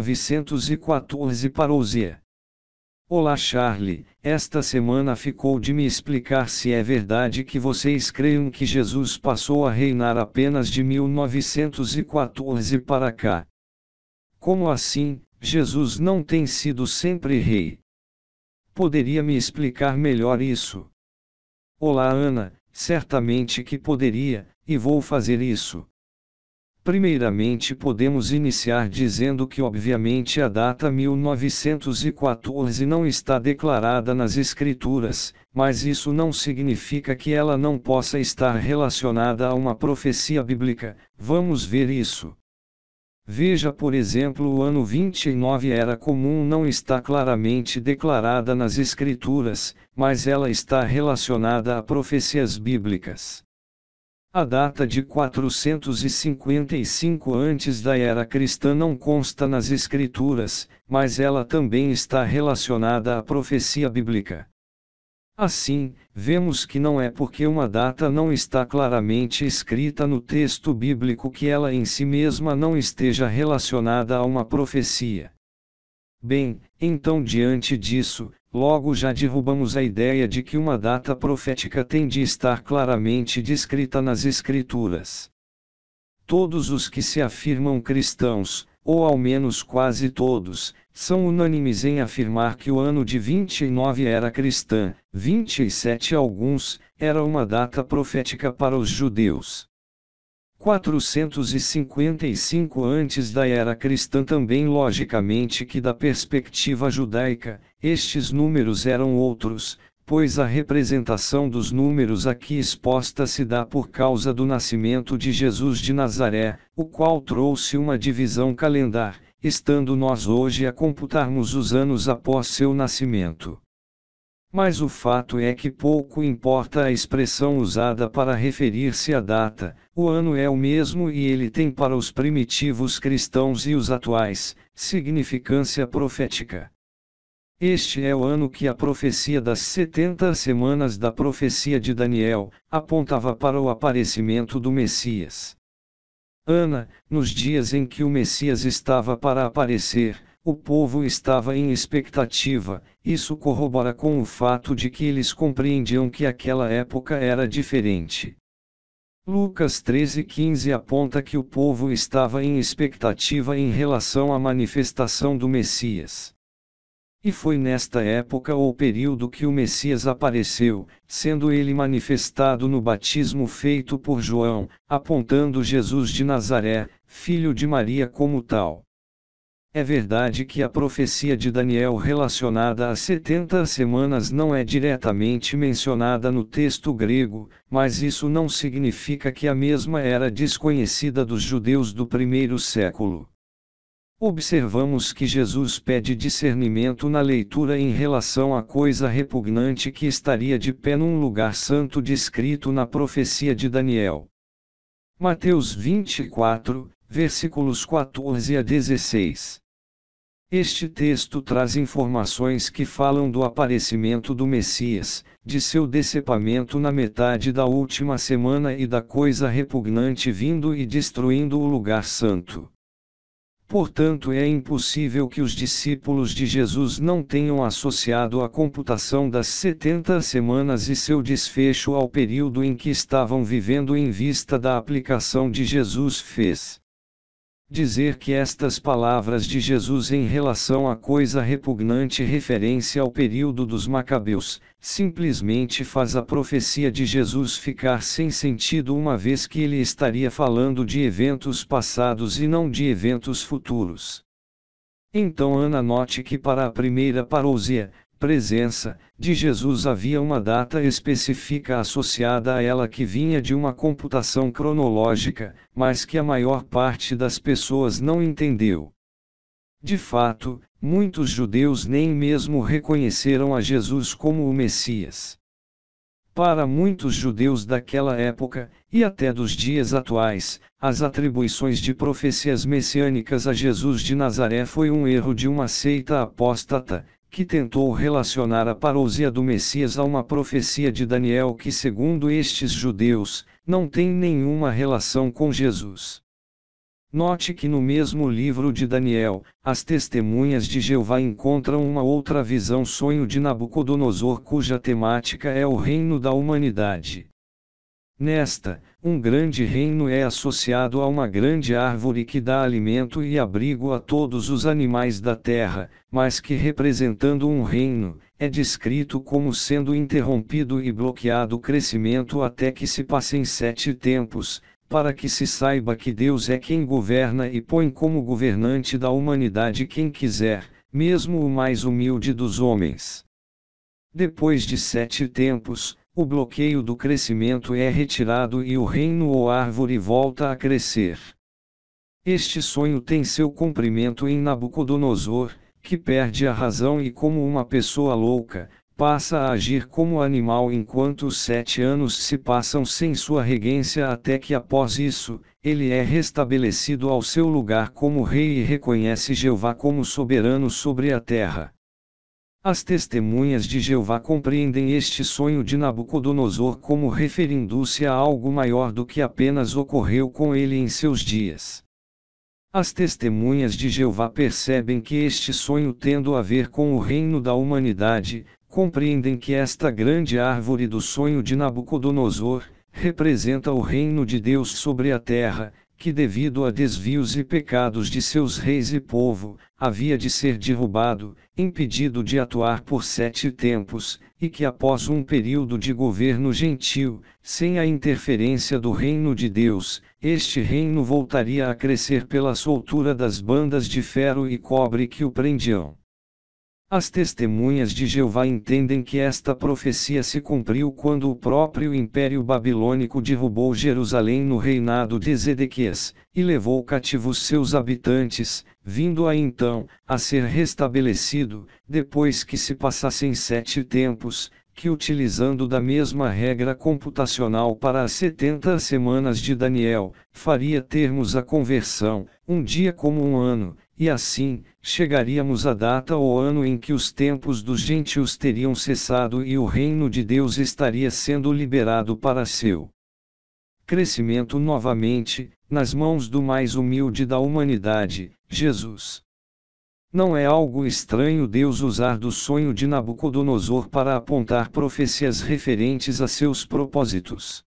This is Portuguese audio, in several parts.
1914 para Zé. Olá Charlie, esta semana ficou de me explicar se é verdade que vocês creem que Jesus passou a reinar apenas de 1914 para cá. Como assim, Jesus não tem sido sempre rei? Poderia me explicar melhor isso? Olá Ana, certamente que poderia, e vou fazer isso. Primeiramente, podemos iniciar dizendo que, obviamente, a data 1914 não está declarada nas Escrituras, mas isso não significa que ela não possa estar relacionada a uma profecia bíblica, vamos ver isso. Veja, por exemplo, o ano 29 era comum não está claramente declarada nas Escrituras, mas ela está relacionada a profecias bíblicas. A data de 455 antes da era cristã não consta nas escrituras, mas ela também está relacionada à profecia bíblica. Assim, vemos que não é porque uma data não está claramente escrita no texto bíblico que ela em si mesma não esteja relacionada a uma profecia. Bem, então diante disso, Logo já derrubamos a ideia de que uma data profética tem de estar claramente descrita nas Escrituras. Todos os que se afirmam cristãos, ou ao menos quase todos, são unânimes em afirmar que o ano de 29 era cristã, 27 alguns, era uma data profética para os judeus. 455 antes da era cristã também logicamente que da perspectiva judaica, estes números eram outros, pois a representação dos números aqui exposta se dá por causa do nascimento de Jesus de Nazaré, o qual trouxe uma divisão calendar, estando nós hoje a computarmos os anos após seu nascimento. Mas o fato é que pouco importa a expressão usada para referir-se à data, o ano é o mesmo e ele tem para os primitivos cristãos e os atuais, significância profética. Este é o ano que a profecia das 70 semanas da profecia de Daniel apontava para o aparecimento do Messias. Ana, nos dias em que o Messias estava para aparecer, o povo estava em expectativa, isso corrobora com o fato de que eles compreendiam que aquela época era diferente. Lucas 13,15 aponta que o povo estava em expectativa em relação à manifestação do Messias. E foi nesta época ou período que o Messias apareceu, sendo ele manifestado no batismo feito por João, apontando Jesus de Nazaré, filho de Maria, como tal. É verdade que a profecia de Daniel relacionada às 70 semanas não é diretamente mencionada no texto grego, mas isso não significa que a mesma era desconhecida dos judeus do primeiro século. Observamos que Jesus pede discernimento na leitura em relação à coisa repugnante que estaria de pé num lugar santo descrito na profecia de Daniel. Mateus 24, versículos 14 a 16. Este texto traz informações que falam do aparecimento do Messias, de seu decepamento na metade da última semana e da coisa repugnante vindo e destruindo o lugar santo. Portanto, é impossível que os discípulos de Jesus não tenham associado a computação das 70 semanas e seu desfecho ao período em que estavam vivendo em vista da aplicação de Jesus fez dizer que estas palavras de Jesus em relação à coisa repugnante referência ao período dos Macabeus, simplesmente faz a profecia de Jesus ficar sem sentido uma vez que ele estaria falando de eventos passados e não de eventos futuros. Então Ana note que para a primeira parousia, presença de Jesus havia uma data específica associada a ela que vinha de uma computação cronológica, mas que a maior parte das pessoas não entendeu. De fato, muitos judeus nem mesmo reconheceram a Jesus como o Messias. Para muitos judeus daquela época, e até dos dias atuais, as atribuições de profecias messiânicas a Jesus de Nazaré foi um erro de uma seita apóstata, que tentou relacionar a parousia do Messias a uma profecia de Daniel que, segundo estes judeus, não tem nenhuma relação com Jesus. Note que no mesmo livro de Daniel, as testemunhas de Jeová encontram uma outra visão sonho de Nabucodonosor cuja temática é o reino da humanidade. Nesta, um grande reino é associado a uma grande árvore que dá alimento e abrigo a todos os animais da terra, mas que, representando um reino, é descrito como sendo interrompido e bloqueado o crescimento até que se passem sete tempos, para que se saiba que Deus é quem governa e põe como governante da humanidade quem quiser, mesmo o mais humilde dos homens. Depois de sete tempos, o bloqueio do crescimento é retirado e o reino ou árvore volta a crescer. Este sonho tem seu comprimento em Nabucodonosor, que perde a razão e, como uma pessoa louca, passa a agir como animal enquanto os sete anos se passam sem sua regência, até que, após isso, ele é restabelecido ao seu lugar como rei e reconhece Jeová como soberano sobre a terra. As testemunhas de Jeová compreendem este sonho de Nabucodonosor como referindo-se a algo maior do que apenas ocorreu com ele em seus dias. As testemunhas de Jeová percebem que este sonho tendo a ver com o reino da humanidade, compreendem que esta grande árvore do sonho de Nabucodonosor representa o reino de Deus sobre a terra, que devido a desvios e pecados de seus reis e povo, havia de ser derrubado, impedido de atuar por sete tempos, e que após um período de governo gentil, sem a interferência do reino de Deus, este reino voltaria a crescer pela soltura das bandas de ferro e cobre que o prendiam. As testemunhas de Jeová entendem que esta profecia se cumpriu quando o próprio Império Babilônico derrubou Jerusalém no reinado de Zedequias, e levou cativos seus habitantes, vindo a então, a ser restabelecido, depois que se passassem sete tempos, que utilizando da mesma regra computacional para as 70 semanas de Daniel, faria termos a conversão, um dia como um ano, e assim, chegaríamos à data ou ano em que os tempos dos gentios teriam cessado e o reino de Deus estaria sendo liberado para seu crescimento novamente, nas mãos do mais humilde da humanidade, Jesus. Não é algo estranho Deus usar do sonho de Nabucodonosor para apontar profecias referentes a seus propósitos.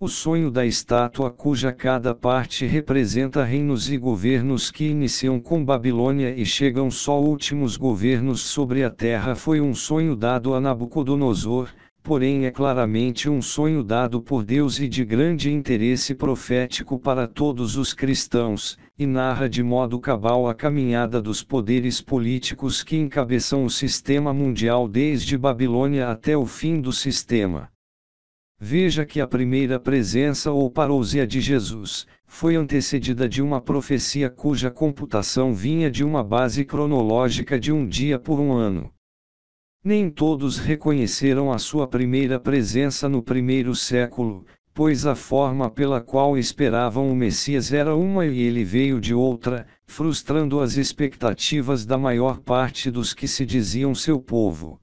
O sonho da estátua, cuja cada parte representa reinos e governos que iniciam com Babilônia e chegam só últimos governos sobre a terra, foi um sonho dado a Nabucodonosor, porém, é claramente um sonho dado por Deus e de grande interesse profético para todos os cristãos, e narra de modo cabal a caminhada dos poderes políticos que encabeçam o sistema mundial desde Babilônia até o fim do sistema. Veja que a primeira presença ou parousia de Jesus foi antecedida de uma profecia cuja computação vinha de uma base cronológica de um dia por um ano nem todos reconheceram a sua primeira presença no primeiro século, pois a forma pela qual esperavam o Messias era uma e ele veio de outra, frustrando as expectativas da maior parte dos que se diziam seu povo.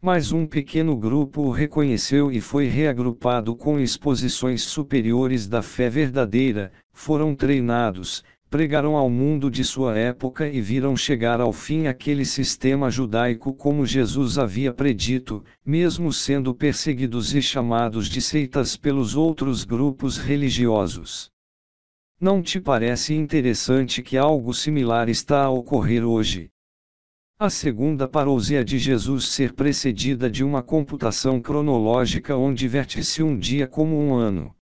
Mas um pequeno grupo o reconheceu e foi reagrupado com exposições superiores da fé verdadeira, foram treinados, pregaram ao mundo de sua época e viram chegar ao fim aquele sistema judaico como Jesus havia predito, mesmo sendo perseguidos e chamados de seitas pelos outros grupos religiosos. Não te parece interessante que algo similar está a ocorrer hoje? A segunda parousia de Jesus ser precedida de uma computação cronológica onde verte-se um dia como um ano.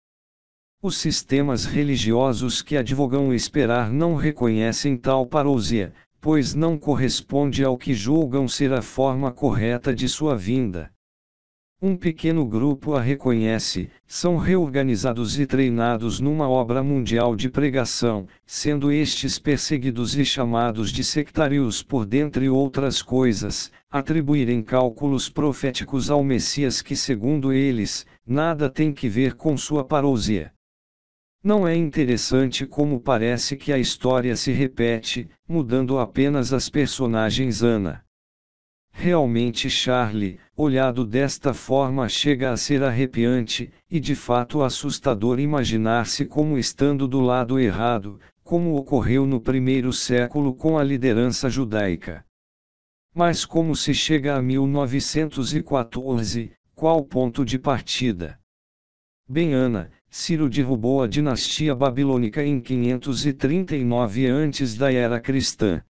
Os sistemas religiosos que advogam esperar não reconhecem tal parousia, pois não corresponde ao que julgam ser a forma correta de sua vinda. Um pequeno grupo a reconhece, são reorganizados e treinados numa obra mundial de pregação, sendo estes perseguidos e chamados de sectários por dentre outras coisas, atribuírem cálculos proféticos ao Messias que, segundo eles, nada tem que ver com sua parousia. Não é interessante como parece que a história se repete, mudando apenas as personagens Ana. Realmente Charlie, olhado desta forma, chega a ser arrepiante, e de fato assustador imaginar-se como estando do lado errado, como ocorreu no primeiro século com a liderança judaica. Mas como se chega a 1914, qual ponto de partida? Bem, Ana, Ciro derrubou a dinastia babilônica em 539 antes da era cristã.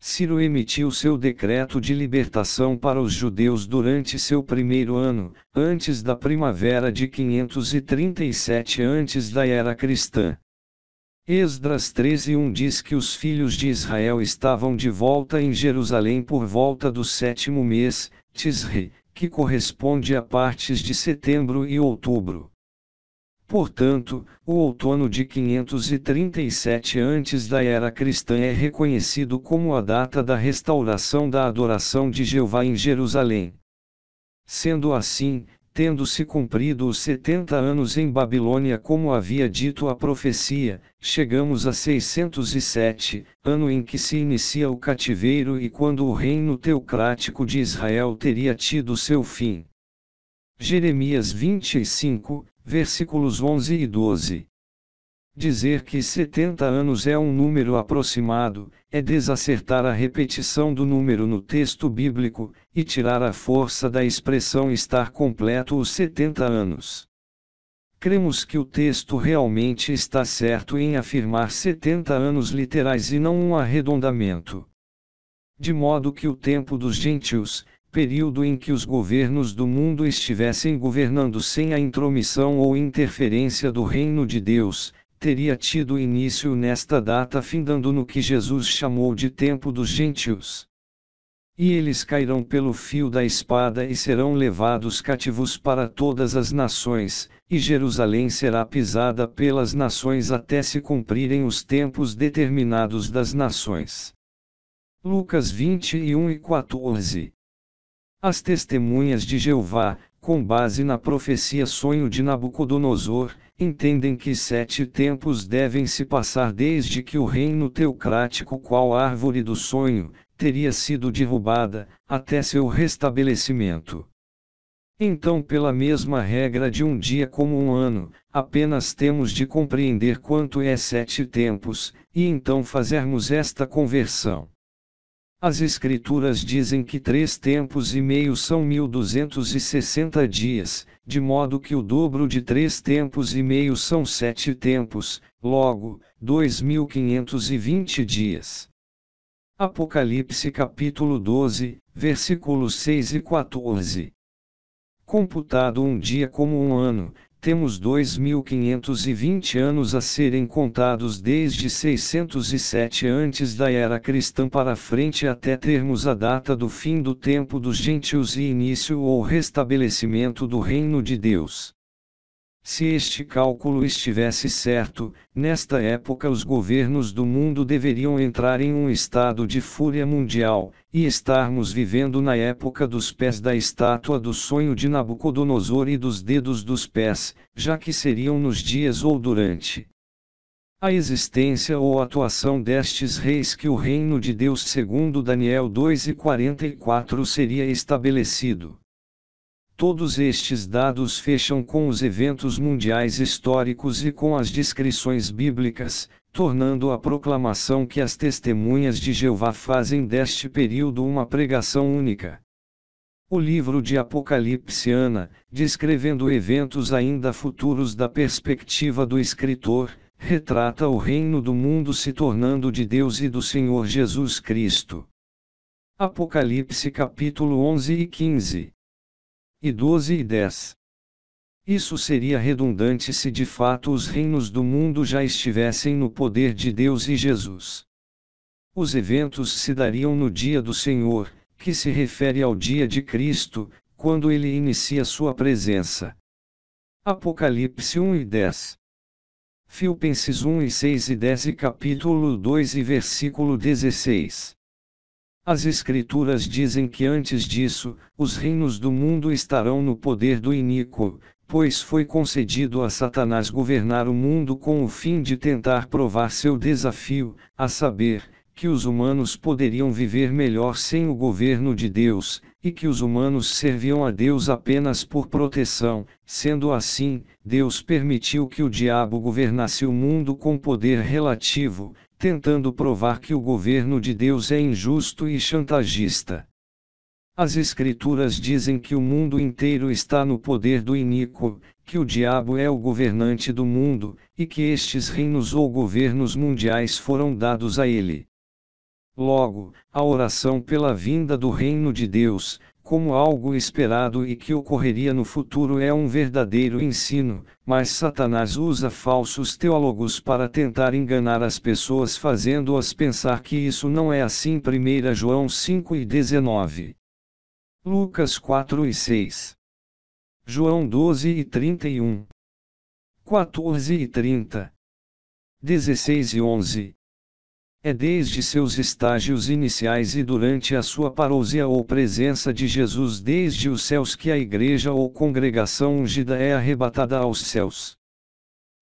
Ciro emitiu seu decreto de libertação para os judeus durante seu primeiro ano, antes da primavera de 537 antes da era cristã. Esdras 13:1 diz que os filhos de Israel estavam de volta em Jerusalém por volta do sétimo mês, Tisri, que corresponde a partes de setembro e outubro. Portanto, o outono de 537 antes da era cristã é reconhecido como a data da restauração da adoração de Jeová em Jerusalém. Sendo assim, tendo-se cumprido os 70 anos em Babilônia como havia dito a profecia, chegamos a 607, ano em que se inicia o cativeiro e quando o reino teocrático de Israel teria tido seu fim. Jeremias 25, versículos 11 e 12. Dizer que 70 anos é um número aproximado, é desacertar a repetição do número no texto bíblico, e tirar a força da expressão estar completo os 70 anos. Cremos que o texto realmente está certo em afirmar 70 anos literais e não um arredondamento. De modo que o tempo dos gentios, período em que os governos do mundo estivessem governando sem a intromissão ou interferência do Reino de Deus, teria tido início nesta data, findando no que Jesus chamou de tempo dos gentios. E eles cairão pelo fio da espada e serão levados cativos para todas as nações, e Jerusalém será pisada pelas nações até se cumprirem os tempos determinados das nações. Lucas 21 e 14 as testemunhas de Jeová, com base na profecia sonho de Nabucodonosor, entendem que sete tempos devem se passar desde que o reino teocrático, qual árvore do sonho, teria sido derrubada, até seu restabelecimento. Então, pela mesma regra de um dia como um ano, apenas temos de compreender quanto é sete tempos, e então fazermos esta conversão. As Escrituras dizem que três tempos e meio são 1260 dias, de modo que o dobro de três tempos e meio são sete tempos, logo, 2520 dias. Apocalipse capítulo 12, versículos 6 e 14. Computado um dia como um ano, temos 2520 anos a serem contados desde 607 antes da era cristã para frente até termos a data do fim do tempo dos gentios e início ou restabelecimento do reino de Deus. Se este cálculo estivesse certo, nesta época os governos do mundo deveriam entrar em um estado de fúria mundial, e estarmos vivendo na época dos pés da estátua do sonho de Nabucodonosor e dos dedos dos pés, já que seriam nos dias ou durante a existência ou atuação destes reis que o reino de Deus segundo Daniel 2 e 44 seria estabelecido. Todos estes dados fecham com os eventos mundiais históricos e com as descrições bíblicas, tornando a proclamação que as testemunhas de Jeová fazem deste período uma pregação única. O livro de Apocalipse Ana, descrevendo eventos ainda futuros da perspectiva do escritor, retrata o reino do mundo se tornando de Deus e do Senhor Jesus Cristo. Apocalipse capítulo 11 e 15 e 12 e 10. Isso seria redundante se de fato os reinos do mundo já estivessem no poder de Deus e Jesus. Os eventos se dariam no dia do Senhor, que se refere ao dia de Cristo, quando ele inicia sua presença. Apocalipse 1 e 10. Filipenses 1 e 6 e 10 e capítulo 2 e versículo 16. As Escrituras dizem que antes disso, os reinos do mundo estarão no poder do iníquo, pois foi concedido a Satanás governar o mundo com o fim de tentar provar seu desafio, a saber, que os humanos poderiam viver melhor sem o governo de Deus, e que os humanos serviam a Deus apenas por proteção. Sendo assim, Deus permitiu que o diabo governasse o mundo com poder relativo, tentando provar que o governo de Deus é injusto e chantagista. As Escrituras dizem que o mundo inteiro está no poder do iníquo, que o diabo é o governante do mundo, e que estes reinos ou governos mundiais foram dados a ele. Logo, a oração pela vinda do reino de Deus, como algo esperado e que ocorreria no futuro é um verdadeiro ensino, mas Satanás usa falsos teólogos para tentar enganar as pessoas fazendo-as pensar que isso não é assim. 1 João 5 e 19. Lucas 4 e 6. João 12 e 31. 14 e 30. 16 e 11. É desde seus estágios iniciais e durante a sua parousia ou presença de Jesus desde os céus que a igreja ou congregação ungida é arrebatada aos céus.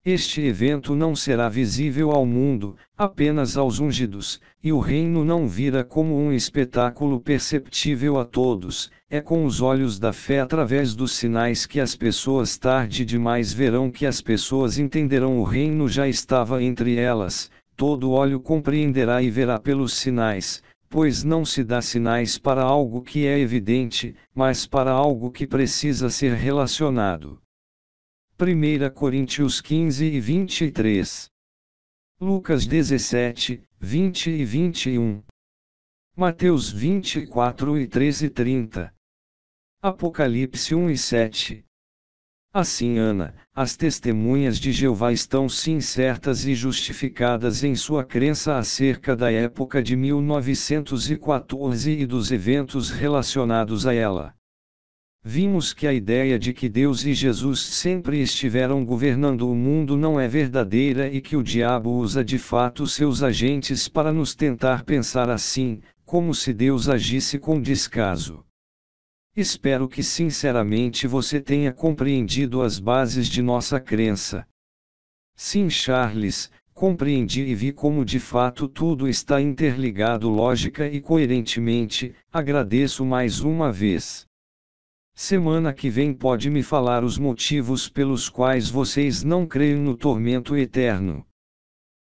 Este evento não será visível ao mundo, apenas aos ungidos, e o reino não vira como um espetáculo perceptível a todos, é com os olhos da fé através dos sinais que as pessoas tarde demais verão que as pessoas entenderão o reino já estava entre elas, todo olho compreenderá e verá pelos sinais, pois não se dá sinais para algo que é evidente, mas para algo que precisa ser relacionado. 1 Coríntios 15 e 23. Lucas 17, 20 e 21. Mateus 24 e 13 e 30. Apocalipse 1 e 7. Assim, Ana, as testemunhas de Jeová estão sim certas e justificadas em sua crença acerca da época de 1914 e dos eventos relacionados a ela. Vimos que a ideia de que Deus e Jesus sempre estiveram governando o mundo não é verdadeira e que o diabo usa de fato seus agentes para nos tentar pensar assim, como se Deus agisse com descaso. Espero que sinceramente você tenha compreendido as bases de nossa crença. Sim, Charles, compreendi e vi como de fato tudo está interligado lógica e coerentemente, agradeço mais uma vez. Semana que vem pode me falar os motivos pelos quais vocês não creem no tormento eterno.